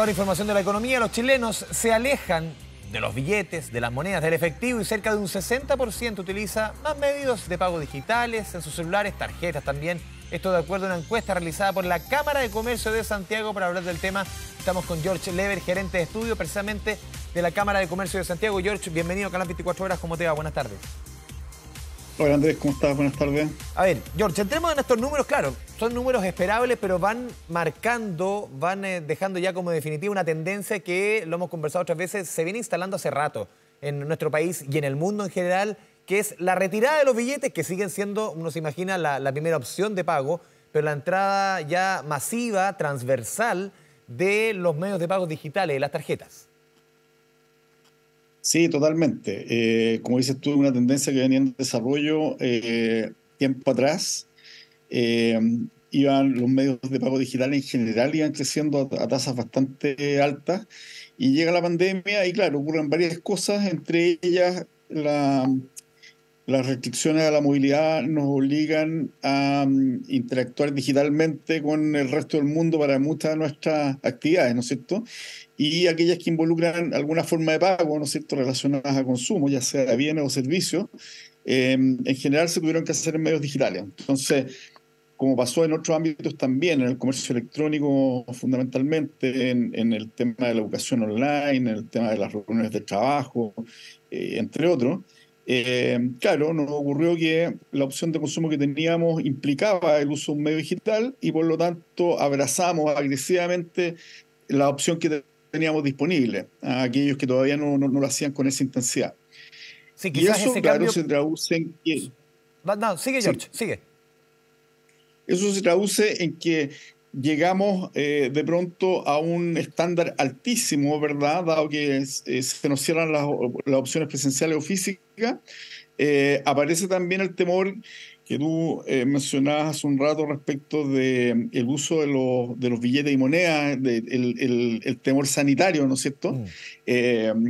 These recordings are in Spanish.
ahora información de la economía. Los chilenos se alejan de los billetes, de las monedas, del efectivo y cerca de un 60% utiliza más medios de pago digitales en sus celulares, tarjetas también. Esto de acuerdo a una encuesta realizada por la Cámara de Comercio de Santiago para hablar del tema. Estamos con George Lever, gerente de estudio precisamente de la Cámara de Comercio de Santiago. George, bienvenido a Canal 24 Horas. ¿Cómo te va? Buenas tardes. Hola Andrés, ¿cómo estás? Buenas tardes. A ver, George, entremos en estos números, claro, son números esperables, pero van marcando, van eh, dejando ya como definitiva una tendencia que, lo hemos conversado otras veces, se viene instalando hace rato en nuestro país y en el mundo en general, que es la retirada de los billetes, que siguen siendo, uno se imagina, la, la primera opción de pago, pero la entrada ya masiva, transversal, de los medios de pago digitales, de las tarjetas. Sí, totalmente. Eh, como dices tú, una tendencia que venía en desarrollo eh, tiempo atrás. Eh, iban los medios de pago digital en general iban creciendo a, a tasas bastante altas y llega la pandemia y claro, ocurren varias cosas, entre ellas la las restricciones a la movilidad nos obligan a mm, interactuar digitalmente con el resto del mundo para muchas de nuestras actividades, ¿no es cierto? Y aquellas que involucran alguna forma de pago, ¿no es cierto?, relacionadas a consumo, ya sea bienes o servicios, em, en general se tuvieron que hacer en medios digitales. Entonces, como pasó en otros ámbitos también, en el comercio electrónico fundamentalmente, en, el tema de la educación online, en el tema de las reuniones de trabajo, eh, entre otros, eh, claro, nos ocurrió que la opción de consumo que teníamos implicaba el uso de un medio digital y por lo tanto abrazamos agresivamente la opción que teníamos disponible a aquellos que todavía no, lo hacían con esa intensidad. y eso, claro, se traduce en que... sigue, Eso se traduce en que llegamos eh, de pronto a un estándar altísimo, ¿verdad? Dado que eh, se nos cierran las opciones presenciales o físicas eh, aparece también el temor que tú eh, mencionabas hace un rato respecto de eh, el uso de los, billetes y monedas, el, temor sanitario, ¿no es cierto? Mm.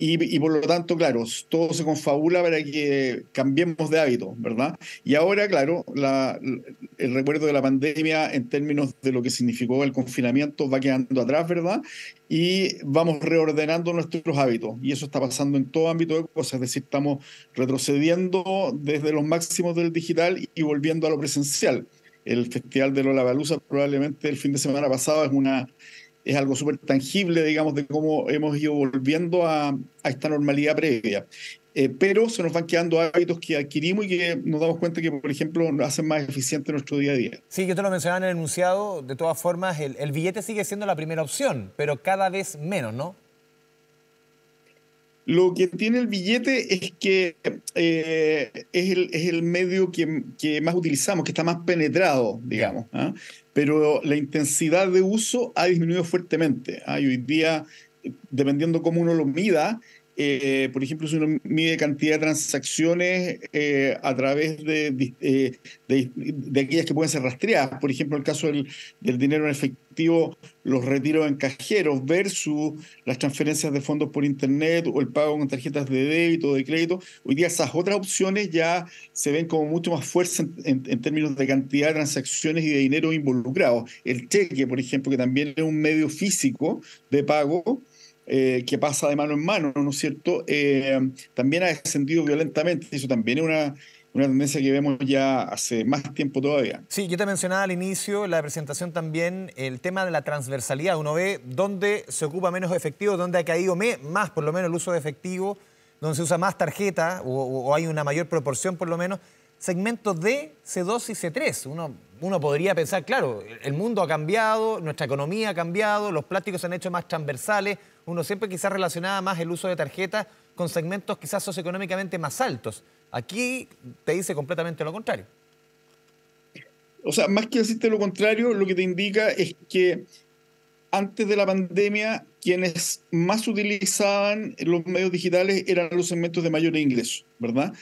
Y, por lo tanto, claro, todo se confabula para que cambiemos de hábito, ¿verdad? Y ahora, claro, la, el recuerdo de la pandemia en términos de lo que significó el confinamiento va quedando atrás, ¿verdad? Y vamos reordenando nuestros hábitos. Y eso está pasando en todo ámbito de cosas, es decir, estamos retrocediendo desde los máximos del digital y volviendo a lo presencial. El Festival de Lola Balusa probablemente el fin de semana pasado es una es algo súper tangible, digamos, de cómo hemos ido volviendo a, esta normalidad previa. Eh, pero se nos van quedando hábitos que adquirimos y que nos damos cuenta que, por ejemplo, nos hacen más eficiente nuestro día a día. Sí, yo te lo mencionaba en el enunciado, de todas formas, el billete sigue siendo la primera opción, pero cada vez menos, ¿no? Lo que tiene el billete es que eh, es, el, medio que, más utilizamos, que está más penetrado, digamos. ¿ah? Pero la intensidad de uso ha disminuido fuertemente. ¿ah? hoy día, eh, dependiendo cómo uno lo mida, eh, por ejemplo, si uno mide cantidad de transacciones eh, a través eh, de, aquellas que pueden ser rastreadas, por ejemplo, el caso del, dinero en efectivo, los retiros en cajeros versus las transferencias de fondos por Internet o el pago con tarjetas de débito o de crédito, hoy día esas otras opciones ya se ven como mucho más fuerza en, en términos de cantidad de transacciones y de dinero involucrado. El cheque, por ejemplo, que también es un medio físico de pago, eh, que pasa de mano en mano, ¿no es cierto?, eh, también ha descendido violentamente. Eso también es una, una tendencia que vemos ya hace más tiempo todavía. Sí, yo te mencionaba al inicio, la presentación también, el tema de la transversalidad. Uno ve dónde se ocupa menos efectivo, dónde ha caído más, por lo menos, el uso de efectivo, donde se usa más tarjeta o, hay una mayor proporción, por lo menos. Segmentos D, C2 y C3. Uno, uno podría pensar, claro, el mundo ha cambiado, nuestra economía ha cambiado, los plásticos se han hecho más transversales, uno siempre quizás relacionaba más el uso de tarjetas con segmentos quizás socioeconómicamente más altos. Aquí te dice completamente lo contrario. O sea, más que decirte lo contrario, lo que te indica es que antes de la pandemia, quienes más utilizaban los medios digitales eran los segmentos de mayor ingreso, ¿verdad?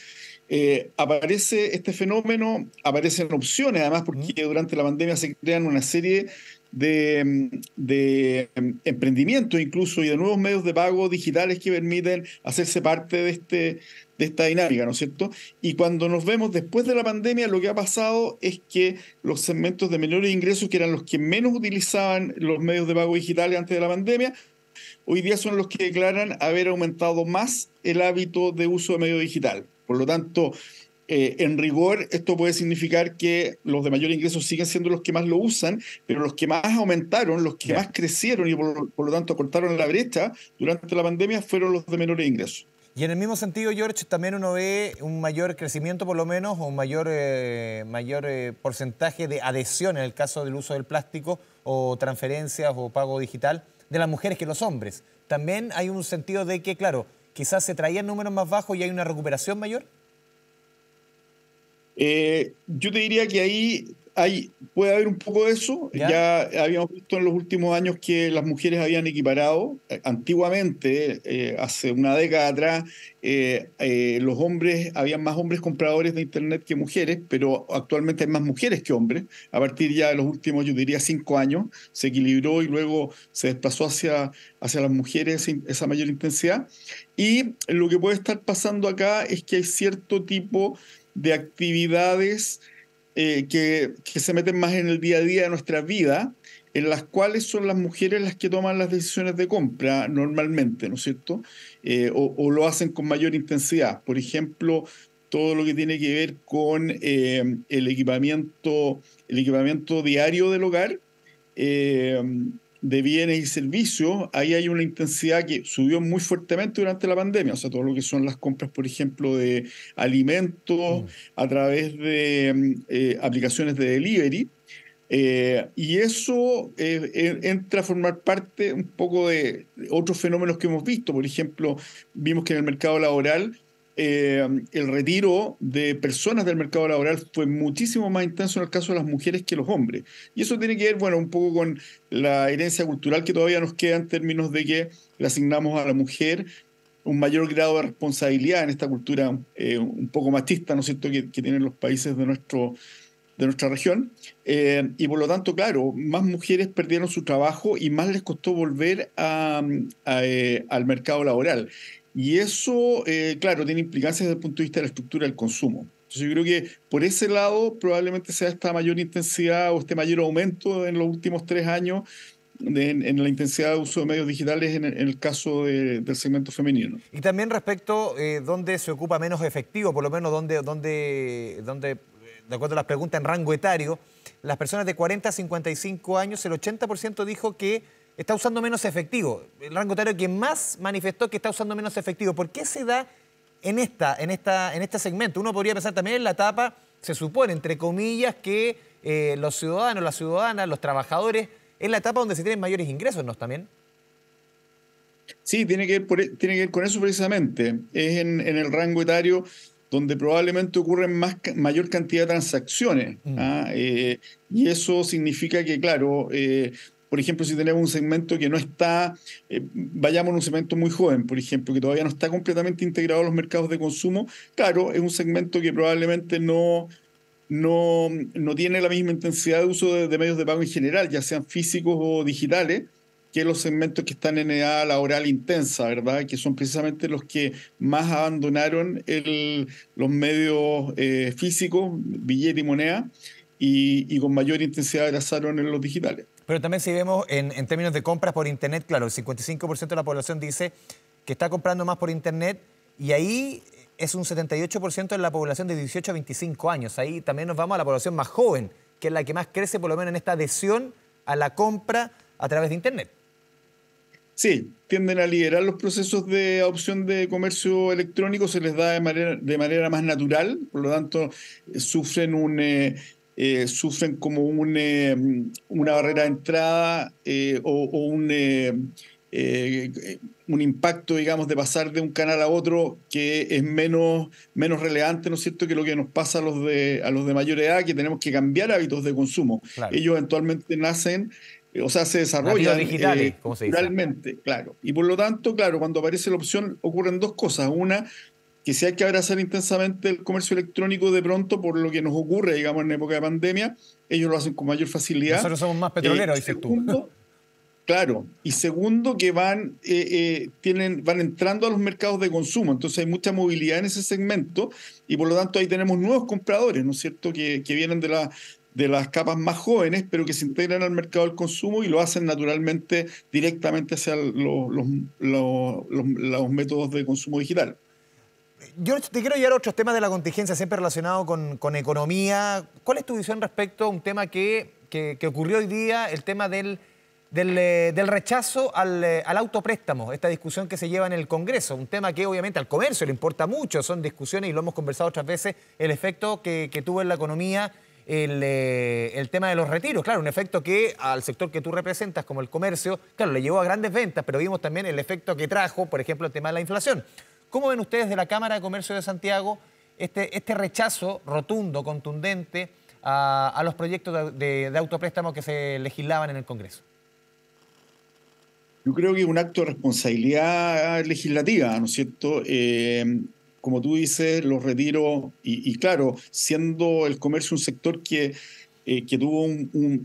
Eh, aparece este fenómeno, aparecen opciones, además porque mm. durante la pandemia se crean una serie de, mm, mm, emprendimiento incluso y de nuevos medios de pago digitales que permiten hacerse parte de, este, de esta dinámica, ¿no es cierto? Y cuando nos vemos después de la pandemia, lo que ha pasado es que los segmentos de menores ingresos, que eran los que menos utilizaban los medios de pago digitales antes de la pandemia, hoy día son los que declaran haber aumentado más el hábito de uso de medio digital. Por lo tanto, eh, en rigor, esto puede significar que los de mayor ingreso siguen siendo los que más lo usan, pero los que más aumentaron, los que más crecieron y por, lo tanto cortaron la brecha durante la pandemia fueron los de menores ingresos. Y en el mismo sentido, George, también uno ve un mayor crecimiento, por lo menos, o un mayor, eh, mayor eh, porcentaje de adhesión en el caso del uso del plástico o transferencias o pago digital de las mujeres que los hombres. También hay un sentido de que, claro, quizás se traían números más bajos y hay una recuperación mayor. Eh, yo te diría que ahí hay, puede haber un poco de eso. ¿Ya? habíamos visto en los últimos años que las mujeres habían equiparado. Eh, antiguamente, eh, hace una década atrás, los hombres, había más hombres compradores de Internet que mujeres, pero actualmente hay más mujeres que hombres. A partir ya de los últimos, yo diría, cinco años, se equilibró y luego se desplazó hacia, hacia las mujeres esa mayor intensidad. Y lo que puede estar pasando acá es que hay cierto tipo de de actividades eh, que, se meten más en el día a día de nuestra vida, en las cuales son las mujeres las que toman las decisiones de compra normalmente, ¿no es cierto? Eh, o, lo hacen con mayor intensidad. Por ejemplo, todo lo que tiene que ver con eh, el, equipamiento, el equipamiento diario del hogar de bienes y servicios, ahí hay una intensidad que subió muy fuertemente durante la pandemia, o sea, todo lo que son las compras, por ejemplo, de alimentos mm. a través de mm, eh, aplicaciones de delivery, eh, y eso eh, entra a formar parte un poco de otros fenómenos que hemos visto, por ejemplo, vimos que en el mercado laboral eh, el retiro de personas del mercado laboral fue muchísimo más intenso en el caso de las mujeres que los hombres. Y eso tiene que ver, bueno, un poco con la herencia cultural que todavía nos queda en términos de que le asignamos a la mujer un mayor grado de responsabilidad en esta cultura eh, un poco machista, ¿no es que, tienen los países de, nuestro, de nuestra región. Eh, y por lo tanto, claro, más mujeres perdieron su trabajo y más les costó volver al mercado laboral. Y eso, eh, claro, tiene implicancias desde el punto de vista de la estructura del consumo. yo creo que por ese lado probablemente sea esta mayor intensidad o este mayor aumento en los últimos tres años en, la intensidad de uso de medios digitales en, el caso del segmento femenino. Y también respecto eh, dónde se ocupa menos efectivo, por lo menos dónde, dónde de acuerdo a las preguntas en rango etario, las personas de 40 a 55 años, el 80% dijo que está usando menos efectivo. El rango etario que más manifestó que está usando menos efectivo. ¿Por qué se da en, esta, en, esta, en este segmento? Uno podría pensar también en la etapa, se supone, entre comillas, que eh, los ciudadanos, las ciudadanas, los trabajadores, es la etapa donde se tienen mayores ingresos, ¿no? También. Sí, tiene que ver, e, que con eso precisamente. Es en, el rango etario donde probablemente ocurren más, mayor cantidad de transacciones. Mm. ¿ah? Eh, y eso significa que, claro, eh, por ejemplo, si tenemos un segmento que no está, eh, vayamos a un segmento muy joven, por ejemplo, que todavía no está completamente integrado a los mercados de consumo, claro, es un segmento que probablemente no, no, no tiene la misma intensidad de uso de, medios de pago en general, ya sean físicos o digitales, que los segmentos que están en edad laboral intensa, ¿verdad? Que son precisamente los que más abandonaron los medios eh, físicos, billete y moneda, y, con mayor intensidad abrazaron en los digitales. Pero también si vemos en, términos de compras por Internet, claro, el 55% de la población dice que está comprando más por Internet y ahí es un 78% de la población de 18 a 25 años. Ahí también nos vamos a la población más joven, que es la que más crece por lo menos en esta adhesión a la compra a través de Internet. Sí, tienden a liderar los procesos de adopción de comercio electrónico, se les da de manera, más natural, por lo tanto, eh, sufren un, eh, eh, sufren como eh, una barrera de entrada eh, o, un, un, impacto, digamos, de pasar de un canal a otro que es menos, menos relevante, ¿no es cierto?, que lo que nos pasa a los de, a los de mayor edad, que tenemos que cambiar hábitos de consumo. Ellos eventualmente nacen o sea, se desarrollan digitales, se dice? claro. Y por lo tanto, claro, cuando aparece la opción ocurren dos cosas. Una, que si hay que abrazar intensamente el comercio electrónico de pronto por lo que nos ocurre, digamos, en época de pandemia, ellos lo hacen con mayor facilidad. Nosotros somos más petroleros, eh, dice Claro, y segundo que van, eh, eh, tienen, van entrando a los mercados de consumo, entonces hay mucha movilidad en ese segmento y por lo tanto ahí tenemos nuevos compradores, ¿no es cierto?, que, que vienen de, la, de las capas más jóvenes, pero que se integran al mercado del consumo y lo hacen naturalmente directamente hacia los, los métodos de consumo digital. Yo te quiero llevar a otros temas de la contingencia, siempre relacionado con, economía. ¿Cuál es tu visión respecto a un tema que, ocurrió hoy día, el tema del, eh, rechazo al, eh, al, autopréstamo, esta discusión que se lleva en el Congreso? Un tema que obviamente al comercio le importa mucho, son discusiones y lo hemos conversado otras veces, el efecto que, tuvo en la economía eh, el, tema de los retiros. Claro, un efecto que al sector que tú representas, como el comercio, claro, le llevó a grandes ventas, pero vimos también el efecto que trajo, por ejemplo, el tema de la inflación. ¿Cómo ven ustedes de la Cámara de Comercio de Santiago este, este rechazo rotundo, contundente a, los proyectos de, de, autopréstamo que se legislaban en el Congreso? Yo creo que es un acto de responsabilidad legislativa, ¿no es cierto? Eh, como tú dices, los retiros, y, claro, siendo el comercio un sector que, eh, que tuvo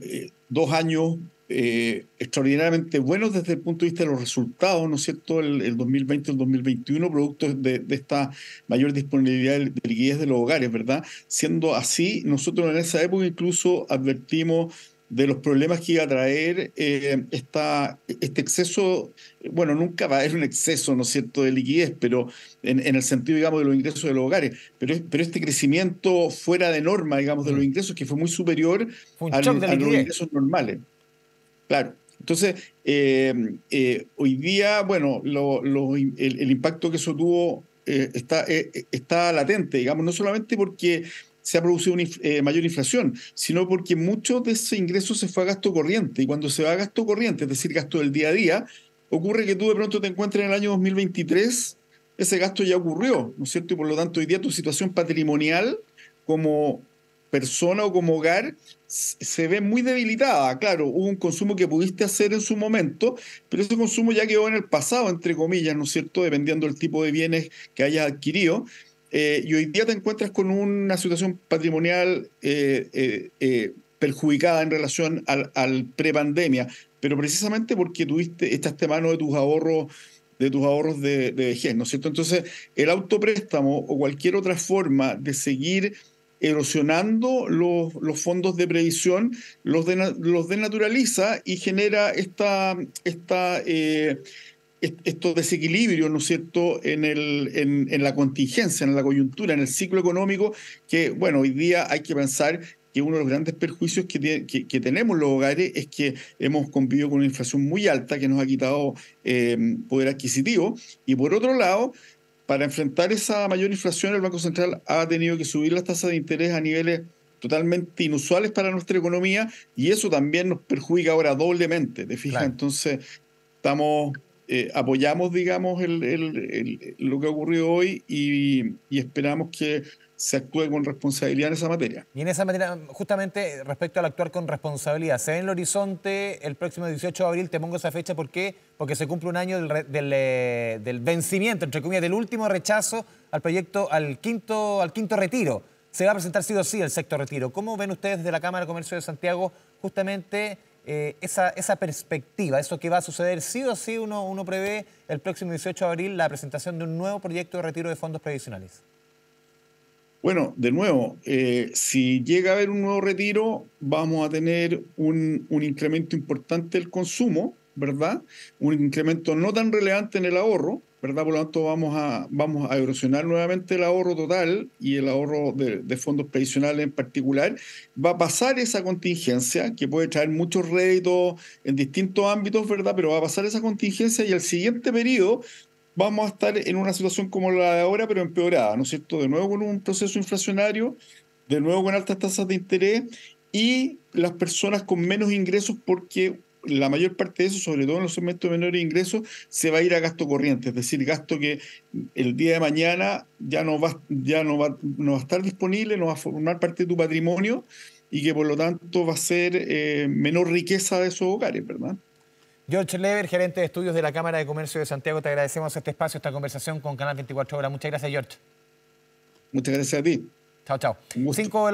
eh, dos años eh, extraordinariamente buenos desde el punto de vista de los resultados, ¿no es cierto?, el, 2020 el 2021, producto de, esta mayor disponibilidad de, liquidez de los hogares, ¿verdad? Siendo así, nosotros en esa época incluso advertimos de los problemas que iba a traer eh, este exceso, bueno, nunca va a haber un exceso, ¿no es cierto?, de liquidez, pero en, el sentido, digamos, de los ingresos de los hogares, pero, pero este crecimiento fuera de norma, digamos, de los mm. ingresos, que fue muy superior a los ingresos normales. Claro. Entonces, eh, eh, hoy día, bueno, el, impacto que eso tuvo eh, está, latente, digamos, no solamente porque se ha producido mayor inflación, sino porque mucho de ese ingreso se fue a gasto corriente. Y cuando se va a gasto corriente, es decir, gasto del día a día, ocurre que tú de pronto te encuentres en el año 2023, ese gasto ya ocurrió, ¿no es cierto? Y por lo tanto hoy día tu situación patrimonial como persona o como hogar se ve muy debilitada. Claro, hubo un consumo que pudiste hacer en su momento, pero ese consumo ya quedó en el pasado, entre comillas, ¿no es cierto? Dependiendo del tipo de bienes que hayas adquirido. Eh, y hoy día te encuentras con una situación patrimonial eh, eh, perjudicada en relación al, pre pandemia pero precisamente porque tuviste, echaste mano de tus ahorros de tus ahorros de, de vejez, ¿no es cierto? Entonces, el autopréstamo o cualquier otra forma de seguir erosionando los, fondos de previsión, los, de, los denaturaliza y genera esta, esta eh, estos desequilibrios, ¿no es cierto?, en, el, en, la contingencia, en la coyuntura, en el ciclo económico, que, bueno, hoy día hay que pensar que uno de los grandes perjuicios que, que, tenemos los hogares es que hemos convivido con una inflación muy alta que nos ha quitado eh, poder adquisitivo. Y por otro lado, para enfrentar esa mayor inflación, el Banco Central ha tenido que subir las tasas de interés a niveles totalmente inusuales para nuestra economía y eso también nos perjudica ahora doblemente, Entonces, estamos, eh, apoyamos, digamos, el, lo que ha ocurrido hoy y esperamos que se actúe con responsabilidad en esa materia. Y en esa materia, justamente respecto al actuar con responsabilidad, se ve en el horizonte el próximo 18 de abril, te pongo esa fecha, ¿por qué? Porque se cumple un año eh, del, vencimiento, entre comillas, del último rechazo al proyecto, al quinto, al quinto retiro. Se va a presentar sí o sí el sexto retiro. ¿Cómo ven ustedes desde la Cámara de Comercio de Santiago justamente eh, esa, perspectiva, eso que va a suceder sí o sí, uno, uno prevé el próximo 18 de abril la presentación de un nuevo proyecto de retiro de fondos previsionales? Bueno, de nuevo, eh, si llega a haber un nuevo retiro, vamos a tener un, incremento importante del consumo, ¿verdad? Un incremento no tan relevante en el ahorro, ¿verdad? Por lo tanto, vamos a, erosionar nuevamente el ahorro total y el ahorro de, fondos previsionales en particular. Va a pasar esa contingencia, que puede traer muchos réditos en distintos ámbitos, ¿verdad? Pero va a pasar esa contingencia y el siguiente periodo vamos a estar en una situación como la de ahora, pero empeorada, ¿no es cierto? De nuevo con un proceso inflacionario, de nuevo con altas tasas de interés y las personas con menos ingresos porque la mayor parte de eso, sobre todo en los segmentos de menores ingresos, se va a ir a gasto corriente, es decir, gasto que el día de mañana ya no va, ya no va, no va a estar disponible, no va a formar parte de tu patrimonio y que por lo tanto va a ser eh, menor riqueza de esos hogares, ¿verdad? George Lever, gerente de estudios de la Cámara de Comercio de Santiago, te agradecemos este espacio, esta conversación con Canal 24 Horas. Muchas gracias, George. Muchas gracias a ti. Chao, chao. Cinco